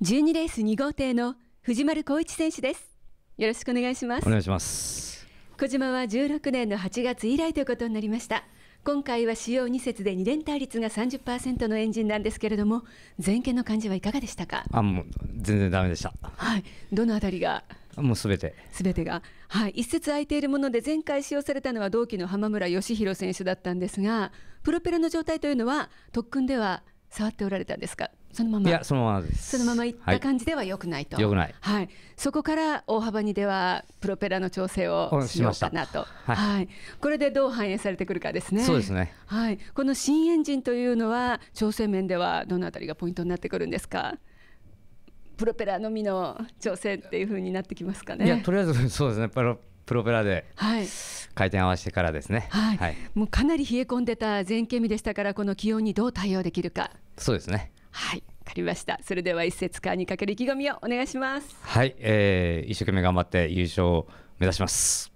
12レース2号艇の藤丸光一選手ですよろしくお願いしますお願いします小島は16年の8月以来ということになりました今回は使用2節で2連対率が30%のエンジンなんですけれども前傾の感じはいかがでしたかあもう全然ダメでしたはいどのあたりがもうすべて。すべてが。はい。一節空いているもので、前回使用されたのは同期の浜村義弘選手だったんですが、プロペラの状態というのは、特訓では触っておられたんですかそのままいやそのままですそのままいった感じではよくないと、はい、はい、そこから大幅にではプロペラの調整をしようかなとはい、はい、これでどう反映されてくるかですねそうですねはいこの新エンジンというのは調整面ではどのあたりがポイントになってくるんですかプロペラのみの調整っていうふうになってきますかねいやとりあえずそうですねプロプロペラではい回転合わせてからですね、はい、はい、もうかなり冷え込んでた全県味でしたからこの気温にどう対応できるかそうですねはいわかりましたそれでは一節間にかける意気込みをお願いしますはい、えー、一生懸命頑張って優勝を目指します